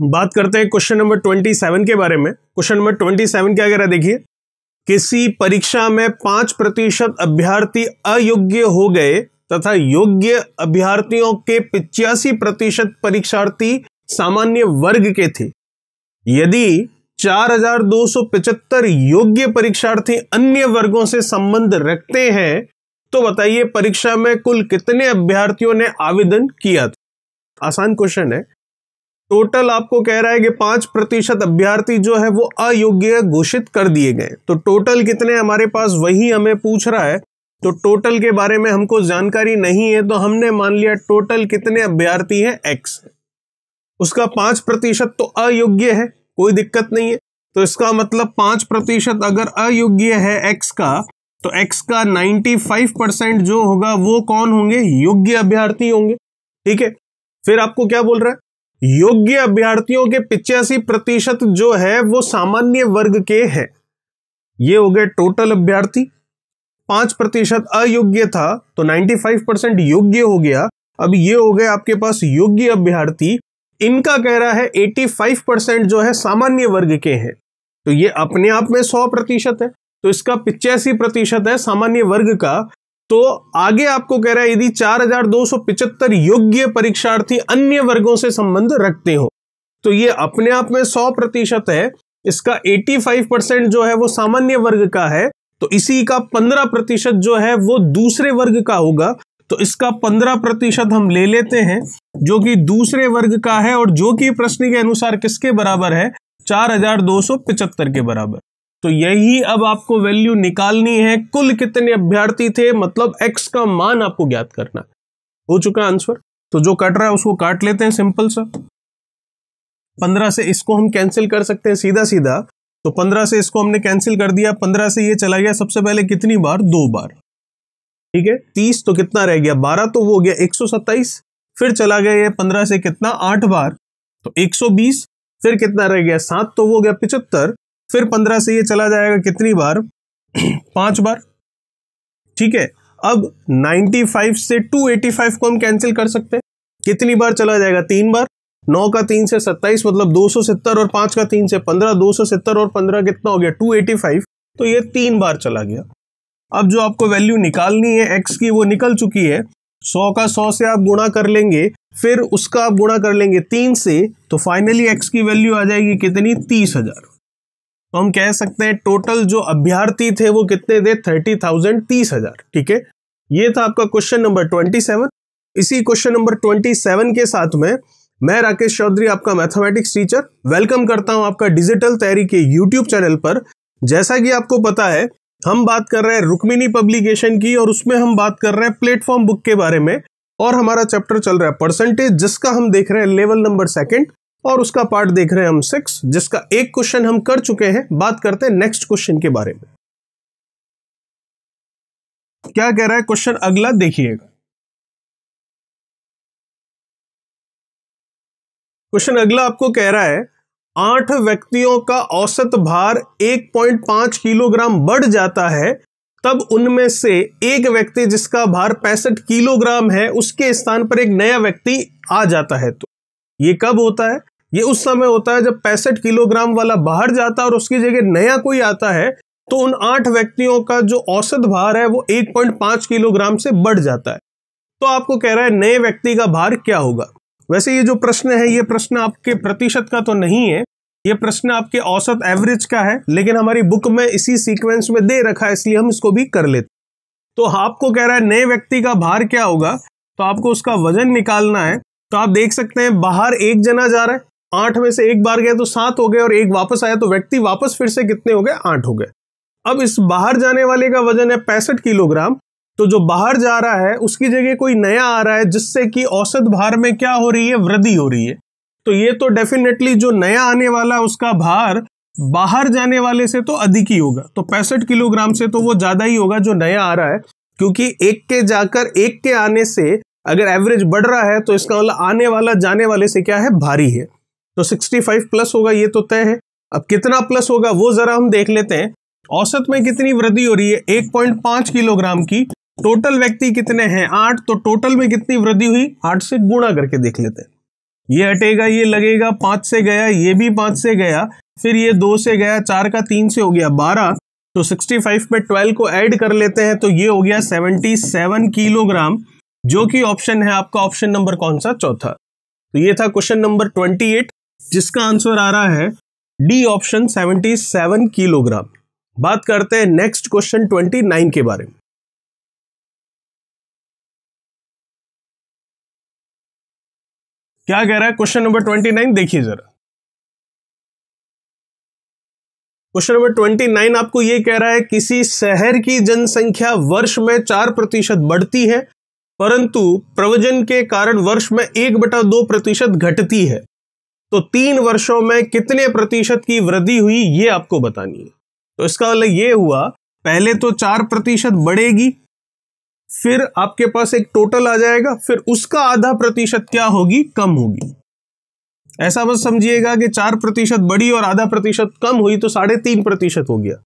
बात करते हैं क्वेश्चन नंबर ट्वेंटी सेवन के बारे में क्वेश्चन नंबर ट्वेंटी सेवन क्या कह रहा है देखिए किसी परीक्षा में पांच प्रतिशत अभ्यर्थी अयोग्य हो गए तथा योग्य अभ्यर्थियों के पिचासी प्रतिशत परीक्षार्थी सामान्य वर्ग के थे यदि 4,275 योग्य परीक्षार्थी अन्य वर्गों से संबंध रखते हैं तो बताइए परीक्षा में कुल कितने अभ्यर्थियों ने आवेदन किया था आसान क्वेश्चन है टोटल आपको कह रहा है कि पांच प्रतिशत अभ्यर्थी जो है वो अयोग्य घोषित कर दिए गए तो टोटल कितने हमारे पास वही हमें पूछ रहा है तो टोटल के बारे में हमको जानकारी नहीं है तो हमने मान लिया टोटल कितने अभ्यर्थी हैं एक्स उसका पांच प्रतिशत तो अयोग्य है कोई दिक्कत नहीं है तो इसका मतलब पांच प्रतिशत अगर अयोग्य है एक्स का तो एक्स का फाइव परसेंट जो होगा वो कौन होंगे योग्य अभ्यर्थी होंगे ठीक है फिर आपको क्या बोल रहा है योग्य अभ्यर्थियों के पिचासी प्रतिशत जो है वो सामान्य वर्ग के हैं ये हो गए टोटल अभ्यर्थी पांच प्रतिशत अयोग्य था तो 95 परसेंट योग्य हो गया अब ये हो गए आपके पास योग्य अभ्यर्थी इनका कह रहा है 85 परसेंट जो है सामान्य वर्ग के हैं तो ये अपने आप में 100 प्रतिशत है तो इसका पिचासी प्रतिशत है सामान्य वर्ग का तो आगे आपको कह रहा है यदि चार हजार दो सौ पिचहत्तर योग्य परीक्षार्थी अन्य वर्गों से संबंध रखते हो तो ये अपने आप में सौ प्रतिशत है इसका 85 परसेंट जो है वो सामान्य वर्ग का है तो इसी का 15 प्रतिशत जो है वो दूसरे वर्ग का होगा तो इसका 15 प्रतिशत हम ले लेते हैं जो कि दूसरे वर्ग का है और जो कि प्रश्न के अनुसार किसके बराबर है चार हजार दो सौ पिचहत्तर के बराबर तो यही अब आपको वैल्यू निकालनी है कुल कितने अभ्यर्थी थे मतलब एक्स का मान आपको ज्ञात करना हो चुका आंसर तो जो कट रहा है उसको काट लेते हैं सिंपल सा पंद्रह से इसको हम कैंसिल कर सकते हैं सीधा सीधा तो पंद्रह से इसको हमने कैंसिल कर दिया पंद्रह से ये चला गया सबसे पहले कितनी बार दो बार ठीक है तीस तो कितना रह गया बारह तो वो हो गया एक सौ सत्ताईस फिर चला गया ये पंद्रह से कितना आठ बार तो एक सौ बीस फिर कितना रह गया सात तो वो हो गया पिचहत्तर फिर पंद्रह से ये चला जाएगा कितनी बार पांच बार ठीक है अब फाइव से टू एटी फाइव को हम कैंसिल कर सकते हैं कितनी बार चला जाएगा तीन बार नौ का तीन से सत्ताईस मतलब दो सौ सत्तर और पांच का तीन से पंद्रह दो सौ सत्तर और पंद्रह कितना हो गया टू एटी फाइव तो ये तीन बार चला गया अब जो आपको वैल्यू निकालनी है एक्स की वो निकल चुकी है सौ का सौ से आप गुणा कर लेंगे फिर उसका आप गुणा कर लेंगे तीन से तो फाइनली एक्स की वैल्यू आ जाएगी कितनी तीस हजार तो हम कह सकते हैं टोटल जो अभ्यार्थी थे वो कितने थे थर्टी थाउजेंड तीस हजार ठीक है ये था आपका क्वेश्चन नंबर ट्वेंटी सेवन इसी क्वेश्चन नंबर ट्वेंटी सेवन के साथ में मैं राकेश चौधरी आपका मैथमेटिक्स टीचर वेलकम करता हूं आपका डिजिटल तैयारी के यूट्यूब चैनल पर जैसा कि आपको पता है हम बात कर रहे हैं रुक्मिनी पब्लिकेशन की और उसमें हम बात कर रहे हैं प्लेटफॉर्म बुक के बारे में और हमारा चैप्टर चल रहा है परसेंटेज जिसका हम देख रहे हैं लेवल नंबर सेकंड और उसका पार्ट देख रहे हैं हम सिक्स जिसका एक क्वेश्चन हम कर चुके हैं बात करते हैं नेक्स्ट क्वेश्चन के बारे में क्या कह रहा है क्वेश्चन अगला देखिएगा क्वेश्चन अगला आपको कह रहा है आठ व्यक्तियों का औसत भार 1.5 किलोग्राम बढ़ जाता है तब उनमें से एक व्यक्ति जिसका भार पैंसठ किलोग्राम है उसके स्थान पर एक नया व्यक्ति आ जाता है तो ये कब होता है ये उस समय होता है जब पैंसठ किलोग्राम वाला बाहर जाता है और उसकी जगह नया कोई आता है तो उन आठ व्यक्तियों का जो औसत भार है वो 1.5 किलोग्राम से बढ़ जाता है तो आपको कह रहा है नए व्यक्ति का भार क्या होगा वैसे ये जो प्रश्न है ये प्रश्न आपके प्रतिशत का तो नहीं है ये प्रश्न आपके औसत एवरेज का है लेकिन हमारी बुक में इसी सीक्वेंस में दे रखा है इसलिए हम इसको भी कर लेते तो आपको कह रहा है नए व्यक्ति का भार क्या होगा तो आपको उसका वजन निकालना है तो आप देख सकते हैं बाहर एक जना जा रहा है आठ में से एक बार गए तो सात हो गए और एक वापस आया तो व्यक्ति वापस फिर से कितने हो गए आठ हो गए अब इस बाहर जाने वाले का वजन है पैंसठ किलोग्राम तो जो बाहर जा रहा है उसकी जगह कोई नया आ रहा है जिससे कि औसत भार में क्या हो रही है वृद्धि हो रही है तो ये तो डेफिनेटली जो नया आने वाला उसका भार बाहर जाने वाले से तो अधिक ही होगा तो पैंसठ किलोग्राम से तो वो ज़्यादा ही होगा जो नया आ रहा है क्योंकि एक के जाकर एक के आने से अगर एवरेज बढ़ रहा है तो इसका मतलब आने वाला जाने वाले से क्या है भारी है तो 65 प्लस होगा ये तो तय है अब कितना प्लस होगा वो जरा हम देख लेते हैं औसत में कितनी वृद्धि हो रही है 1.5 किलोग्राम की टोटल व्यक्ति कितने हैं आठ तो टोटल में कितनी वृद्धि हुई आठ से गुणा करके देख लेते हैं ये हटेगा ये लगेगा पांच से गया ये भी पांच से गया फिर ये दो से गया चार का तीन से हो गया बारह तो 65 में 12 को ऐड कर लेते हैं तो ये हो गया 77 किलोग्राम जो कि ऑप्शन है आपका ऑप्शन नंबर कौन सा चौथा तो ये था क्वेश्चन नंबर 28 जिसका आंसर आ रहा है डी ऑप्शन 77 किलोग्राम बात करते हैं नेक्स्ट क्वेश्चन 29 के बारे में क्या कह रहा है क्वेश्चन नंबर 29 देखिए जरा क्वेश्चन नंबर 29 आपको यह कह रहा है किसी शहर की जनसंख्या वर्ष में चार प्रतिशत बढ़ती है परंतु प्रवजन के कारण वर्ष में एक बटा दो प्रतिशत घटती है तो तीन वर्षों में कितने प्रतिशत की वृद्धि हुई ये आपको बतानी है तो इसका मतलब ये हुआ पहले तो चार प्रतिशत बढ़ेगी फिर आपके पास एक टोटल आ जाएगा फिर उसका आधा प्रतिशत क्या होगी कम होगी ऐसा बस समझिएगा कि चार प्रतिशत बढ़ी और आधा प्रतिशत कम हुई तो साढ़े तीन प्रतिशत हो गया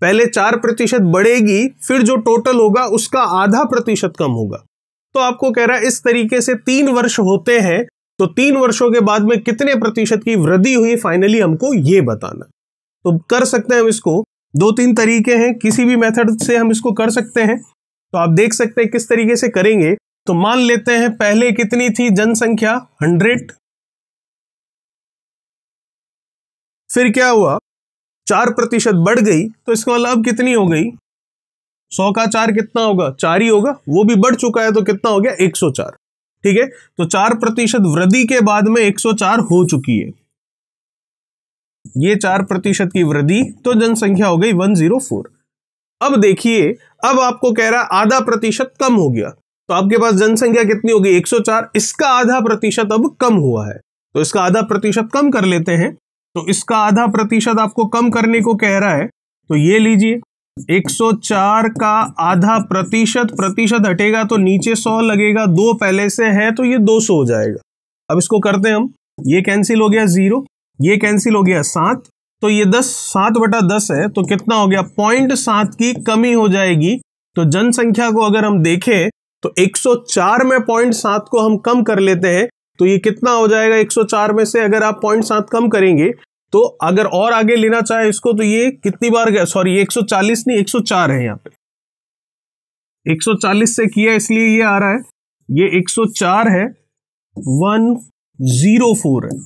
पहले चार प्रतिशत बढ़ेगी फिर जो टोटल होगा उसका आधा प्रतिशत कम होगा तो आपको कह रहा है इस तरीके से तीन वर्ष होते हैं तो तीन वर्षों के बाद में कितने प्रतिशत की वृद्धि हुई फाइनली हमको ये बताना तो कर सकते हैं हम इसको दो तीन तरीके हैं किसी भी मेथड से हम इसको कर सकते हैं तो आप देख सकते हैं किस तरीके से करेंगे तो मान लेते हैं पहले कितनी थी जनसंख्या हंड्रेड फिर क्या हुआ चार प्रतिशत बढ़ गई तो इसका मतलब कितनी हो गई सौ का चार कितना होगा चार ही होगा वो भी बढ़ चुका है तो कितना हो गया एक सौ चार ठीक है तो चार प्रतिशत वृद्धि के बाद में 104 हो चुकी है ये चार प्रतिशत की वृद्धि तो जनसंख्या हो गई 104 अब देखिए अब आपको कह रहा आधा प्रतिशत कम हो गया तो आपके पास जनसंख्या कितनी होगी 104 इसका आधा प्रतिशत अब कम हुआ है तो इसका आधा प्रतिशत कम कर लेते हैं तो इसका आधा प्रतिशत आपको कम करने को कह रहा है तो ये लीजिए 104 का आधा प्रतिशत प्रतिशत हटेगा तो नीचे 100 लगेगा दो पहले से है तो ये 200 हो जाएगा अब इसको करते हैं हम ये कैंसिल हो गया जीरो ये कैंसिल हो गया सात तो ये दस सात बटा दस है तो कितना हो गया पॉइंट सात की कमी हो जाएगी तो जनसंख्या को अगर हम देखें तो 104 में पॉइंट सात को हम कम कर लेते हैं तो ये कितना हो जाएगा 104 में से अगर आप पॉइंट सात कम करेंगे तो अगर और आगे लेना चाहे इसको तो ये कितनी बार गया सॉरी 140 नहीं 104 है यहाँ पे 140 से किया इसलिए ये आ रहा है ये 104 है 104 है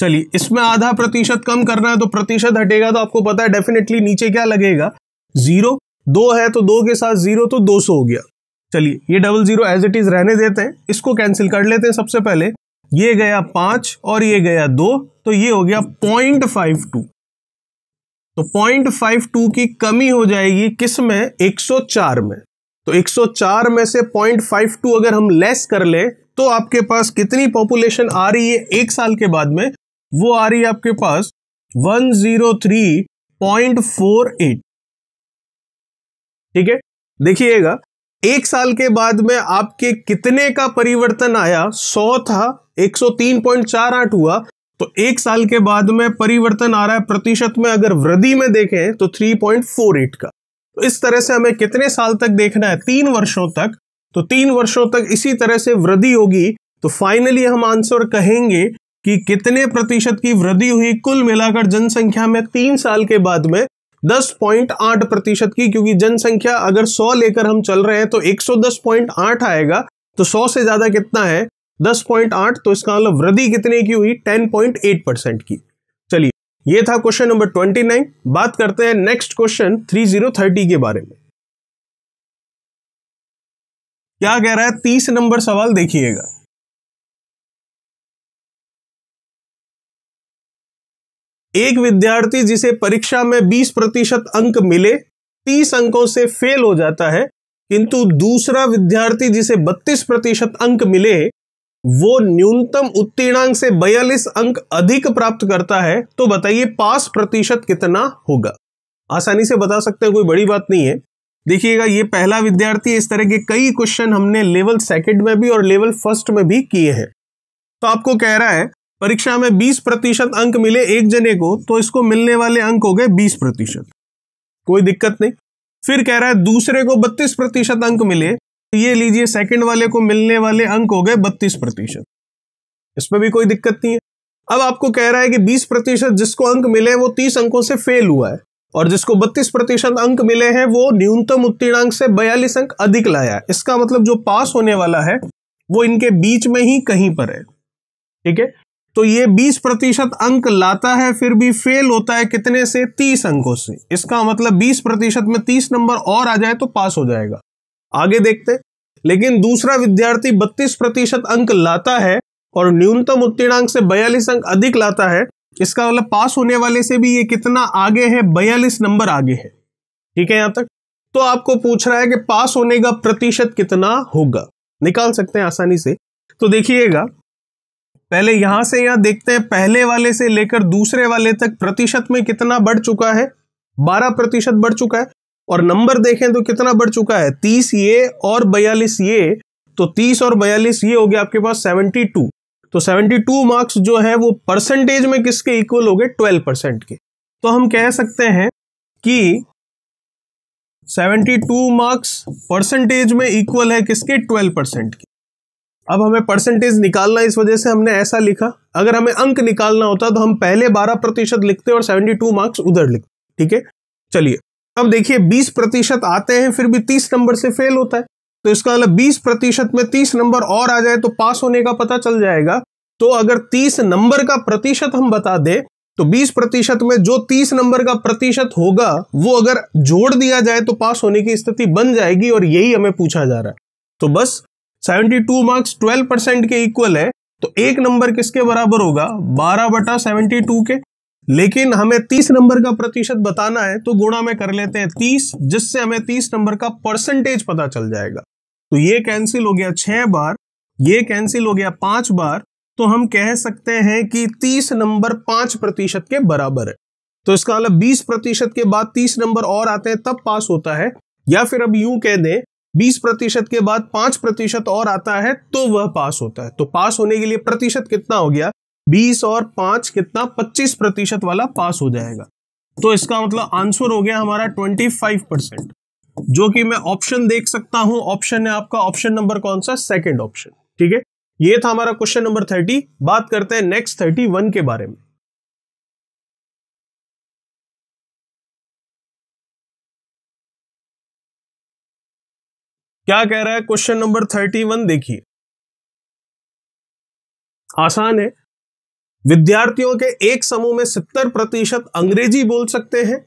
चलिए इसमें आधा प्रतिशत कम करना है तो प्रतिशत हटेगा तो आपको पता है डेफिनेटली नीचे क्या लगेगा जीरो दो है तो दो के साथ जीरो तो दो हो गया चलिए ये double zero as it is रहने देते हैं इसको कैंसिल कर लेते हैं सबसे पहले ये गया पांच और ये गया दो तो ये हो गया पॉइंट फाइव टू तो पॉइंट फाइव टू की कमी हो जाएगी किस में एक सौ चार में तो एक सौ चार में से पॉइंट फाइव टू अगर हम लेस कर ले तो आपके पास कितनी पॉपुलेशन आ रही है एक साल के बाद में वो आ रही है आपके पास one zero three point four eight ठीक है देखिएगा एक साल के बाद में आपके कितने का परिवर्तन आया सौ था 103.48 हुआ तो एक साल के बाद में परिवर्तन आ रहा है प्रतिशत में अगर वृद्धि में देखें तो 3.48 का तो इस तरह से हमें कितने साल तक देखना है तीन वर्षों तक तो तीन वर्षों तक इसी तरह से वृद्धि होगी तो फाइनली हम आंसर कहेंगे कि कितने प्रतिशत की वृद्धि हुई कुल मिलाकर जनसंख्या में तीन साल के बाद में दस पॉइंट आठ प्रतिशत की क्योंकि जनसंख्या अगर सौ लेकर हम चल रहे हैं तो एक सौ दस पॉइंट आठ आएगा तो सौ से ज्यादा कितना है दस पॉइंट आठ तो इसका मतलब वृद्धि कितने की हुई टेन पॉइंट एट परसेंट की चलिए ये था क्वेश्चन नंबर ट्वेंटी नाइन बात करते हैं next question three zero thirty के बारे में क्या कह रहा है तीस नंबर सवाल देखिएगा एक विद्यार्थी जिसे परीक्षा में 20 प्रतिशत अंक मिले 30 अंकों से फेल हो जाता है किंतु दूसरा विद्यार्थी जिसे 32 प्रतिशत अंक मिले वो न्यूनतम उत्तीर्णांक से 42 अंक अधिक प्राप्त करता है तो बताइए पास प्रतिशत कितना होगा आसानी से बता सकते हैं कोई बड़ी बात नहीं है देखिएगा ये पहला विद्यार्थी इस तरह के कई क्वेश्चन हमने लेवल सेकेंड में भी और लेवल फर्स्ट में भी किए हैं तो आपको कह रहा है परीक्षा में 20 प्रतिशत अंक मिले एक जने को तो इसको मिलने वाले अंक हो गए 20 प्रतिशत कोई दिक्कत नहीं फिर कह रहा है दूसरे को 32 प्रतिशत अंक मिले तो ये लीजिए सेकंड वाले को मिलने वाले अंक हो गए 32 प्रतिशत इसमें भी कोई दिक्कत नहीं है अब आपको कह रहा है कि 20 प्रतिशत जिसको अंक मिले वो 30 अंकों से फेल हुआ है और जिसको 32 प्रतिशत अंक मिले हैं वो न्यूनतम उत्तीर्णांक से बयालीस अंक अधिक लाया है इसका मतलब जो पास होने वाला है वो इनके बीच में ही कहीं पर है ठीक है तो ये 20 प्रतिशत अंक लाता है फिर भी फेल होता है कितने से 30 अंकों से इसका मतलब 20 प्रतिशत में 30 नंबर और आ जाए तो पास हो जाएगा आगे देखते लेकिन दूसरा विद्यार्थी 32 प्रतिशत अंक लाता है और न्यूनतम उत्तीर्णांक से बयालीस अंक अधिक लाता है इसका मतलब पास होने वाले से भी ये कितना आगे है बयालीस नंबर आगे है ठीक है यहां तक तो आपको पूछ रहा है कि पास होने का प्रतिशत कितना होगा निकाल सकते हैं आसानी से तो देखिएगा पहले यहां से यहां देखते हैं पहले वाले से लेकर दूसरे वाले तक प्रतिशत में कितना बढ़ चुका है बारह प्रतिशत बढ़ चुका है और नंबर देखें तो कितना बढ़ चुका है तीस ये और बयालीस ये तो तीस और बयालीस ये हो गया आपके पास सेवेंटी टू तो सेवेंटी टू मार्क्स जो है वो परसेंटेज में किसके इक्वल हो गए ट्वेल्व परसेंट के तो हम कह सकते हैं कि सेवेंटी टू मार्क्स परसेंटेज में इक्वल है किसके ट्वेल्व परसेंट के अब हमें परसेंटेज निकालना इस वजह से हमने ऐसा लिखा अगर हमें अंक निकालना होता तो हम पहले बारह प्रतिशत लिखते और सेवेंटी टू मार्क्स उधर लिखते ठीक है चलिए अब देखिए बीस प्रतिशत आते हैं फिर भी तीस नंबर से फेल होता है तो इसका मतलब बीस प्रतिशत में तीस नंबर और आ जाए तो पास होने का पता चल जाएगा तो अगर तीस नंबर का प्रतिशत हम बता दें तो बीस प्रतिशत में जो तीस नंबर का प्रतिशत होगा वो अगर जोड़ दिया जाए तो पास होने की स्थिति बन जाएगी और यही हमें पूछा जा रहा है तो बस seventy two marks twelve percent के इक्वल है तो एक नंबर किसके बराबर होगा बारह बटा सेवेंटी टू के लेकिन हमें तीस नंबर का प्रतिशत बताना है तो गुणा में कर लेते हैं तीस जिससे हमें तीस नंबर का परसेंटेज पता चल जाएगा तो ये कैंसिल हो गया छह बार ये कैंसिल हो गया पांच बार तो हम कह सकते हैं कि तीस नंबर पांच प्रतिशत के बराबर है तो इसका मतलब बीस प्रतिशत के बाद तीस नंबर और आते हैं तब पास होता है या फिर अब यूं कह दें बीस प्रतिशत के बाद पांच प्रतिशत और आता है तो वह पास होता है तो पास होने के लिए प्रतिशत कितना हो गया बीस और पांच कितना पच्चीस प्रतिशत वाला पास हो जाएगा तो इसका मतलब आंसर हो गया हमारा ट्वेंटी फाइव परसेंट जो कि मैं ऑप्शन देख सकता हूं ऑप्शन है आपका ऑप्शन नंबर कौन सा सेकेंड ऑप्शन ठीक है ये था हमारा क्वेश्चन नंबर थर्टी बात करते हैं नेक्स्ट थर्टी वन के बारे में क्या कह रहा है क्वेश्चन नंबर थर्टी वन देखिए आसान है विद्यार्थियों के एक समूह में सत्तर प्रतिशत अंग्रेजी बोल सकते हैं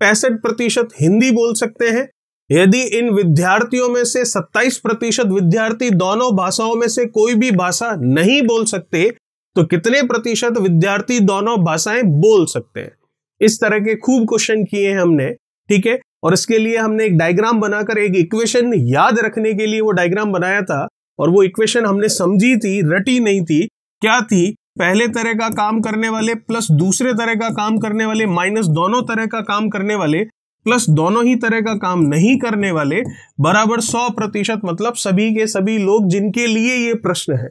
पैंसठ प्रतिशत हिंदी बोल सकते हैं यदि इन विद्यार्थियों में से सत्ताईस प्रतिशत विद्यार्थी दोनों भाषाओं में से कोई भी भाषा नहीं बोल सकते तो कितने प्रतिशत विद्यार्थी दोनों भाषाएं बोल सकते हैं इस तरह के खूब क्वेश्चन किए हैं हमने ठीक है और इसके लिए हमने एक डायग्राम बनाकर एक इक्वेशन याद रखने के लिए वो डायग्राम बनाया था और वो इक्वेशन हमने समझी थी रटी नहीं थी क्या थी पहले तरह का काम करने वाले प्लस दूसरे तरह का काम करने वाले माइनस दोनों तरह का काम करने वाले प्लस दोनों ही तरह का काम नहीं करने वाले बराबर सौ प्रतिशत मतलब सभी के सभी लोग जिनके लिए ये प्रश्न है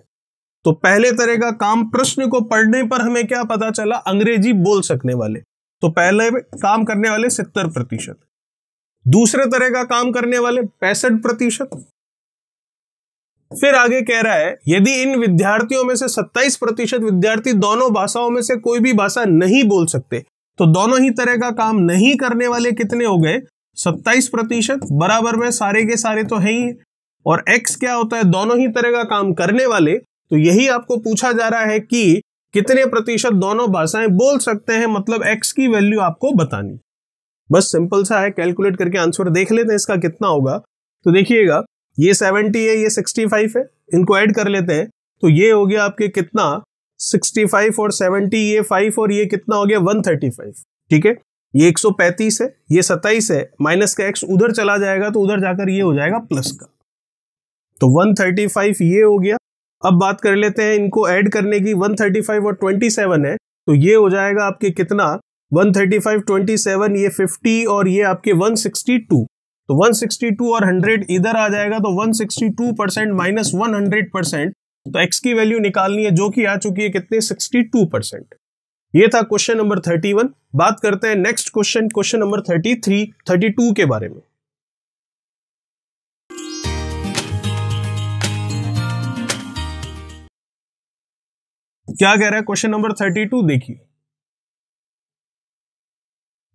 तो पहले तरह का काम प्रश्न को पढ़ने पर हमें क्या पता चला अंग्रेजी बोल सकने वाले तो पहले काम करने वाले सत्तर प्रतिशत दूसरे तरह का काम करने वाले पैंसठ प्रतिशत फिर आगे कह रहा है यदि इन विद्यार्थियों में से 27 प्रतिशत विद्यार्थी दोनों भाषाओं में से कोई भी भाषा नहीं बोल सकते तो दोनों ही तरह का काम नहीं करने वाले कितने हो गए 27 प्रतिशत बराबर में सारे के सारे तो है ही और एक्स क्या होता है दोनों ही तरह का काम करने वाले तो यही आपको पूछा जा रहा है कि कितने प्रतिशत दोनों भाषाएं बोल सकते हैं मतलब एक्स की वैल्यू आपको बतानी बस सिंपल सा है कैलकुलेट करके आंसर देख लेते हैं इसका कितना होगा तो देखिएगा ये सेवेंटी है ये सिक्सटी फाइव है इनको ऐड कर लेते हैं तो ये हो गया आपके कितना सिक्सटी और सेवेंटी ये फाइव और ये कितना हो गया वन थर्टी फाइव ठीक है ये एक सौ है ये 27 है माइनस का एक्स उधर चला जाएगा तो उधर जाकर ये हो जाएगा प्लस का तो वन थर्टी फाइव ये हो गया अब बात कर लेते हैं इनको ऐड करने की वन थर्टी फाइव और ट्वेंटी सेवन है तो ये हो जाएगा आपके कितना one thirty five twenty seven ये फिफ्टी और ये आपके वन सिक्सटी टू तो वन सिक्सटी टू और हंड्रेड इधर आ जाएगा तो one sixty two percent minus one hundred percent तो एक्स की वैल्यू निकालनी है जो कि आ चुकी है कितने सिक्सटी टू परसेंट ये था क्वेश्चन नंबर थर्टी वन बात करते हैं next question question number thirty three thirty two के बारे में क्या कह रहा है क्वेश्चन नंबर थर्टी टू देखिए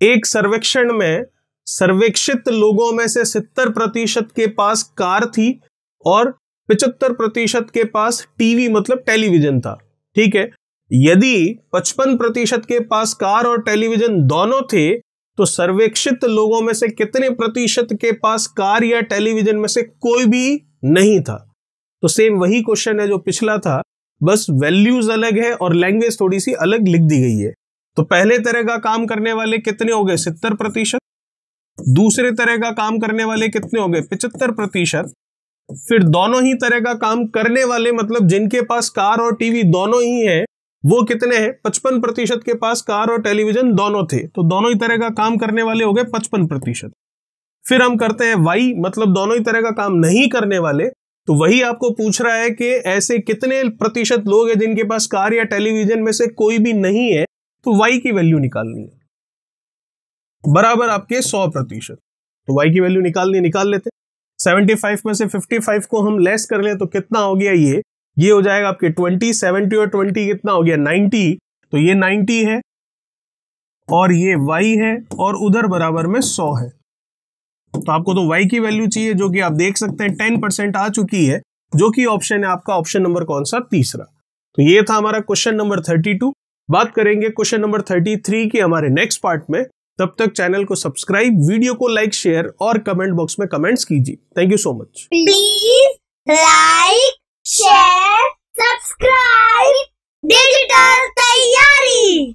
एक सर्वेक्षण में सर्वेक्षित लोगों में से सितर प्रतिशत के पास कार थी और पिचहत्तर प्रतिशत के पास टीवी मतलब टेलीविजन था ठीक है यदि पचपन प्रतिशत के पास कार और टेलीविजन दोनों थे तो सर्वेक्षित लोगों में से कितने प्रतिशत के पास कार या टेलीविजन में से कोई भी नहीं था तो सेम वही क्वेश्चन है जो पिछला था बस वैल्यूज अलग है और लैंग्वेज थोड़ी सी अलग लिख दी गई है तो पहले तरह का काम करने वाले कितने हो गए सितर प्रतिशत दूसरे तरह का काम करने वाले कितने हो गए पिचहत्तर प्रतिशत फिर दोनों ही तरह का काम करने वाले मतलब जिनके पास कार और टीवी दोनों ही है वो कितने हैं पचपन प्रतिशत के पास कार और टेलीविजन दोनों थे तो दोनों ही तरह का काम करने वाले हो गए पचपन प्रतिशत फिर हम करते हैं वाई मतलब दोनों ही तरह का काम नहीं करने वाले तो वही आपको पूछ रहा है कि ऐसे कितने प्रतिशत लोग हैं जिनके पास कार या टेलीविजन में से कोई भी नहीं है तो वाई की वैल्यू निकालनी है बराबर आपके सौ प्रतिशत तो वाई की वैल्यू निकालनी निकाल लेते सेवेंटी फाइव में से फिफ्टी फाइव को हम लेस कर लें तो कितना हो गया ये ये हो जाएगा आपके ट्वेंटी सेवेंटी और ट्वेंटी कितना हो गया नाइन्टी तो ये नाइन्टी है और ये वाई है और उधर बराबर में सौ है तो आपको तो वाई की वैल्यू चाहिए जो कि आप देख सकते हैं टेन परसेंट आ चुकी है जो कि ऑप्शन है आपका ऑप्शन नंबर कौन सा तीसरा तो ये था हमारा क्वेश्चन नंबर थर्टी टू बात करेंगे क्वेश्चन नंबर थर्टी थ्री की हमारे नेक्स्ट पार्ट में तब तक चैनल को सब्सक्राइब वीडियो को लाइक शेयर और कमेंट बॉक्स में कमेंट्स कीजिए thank you so much please like share subscribe digital तैयारी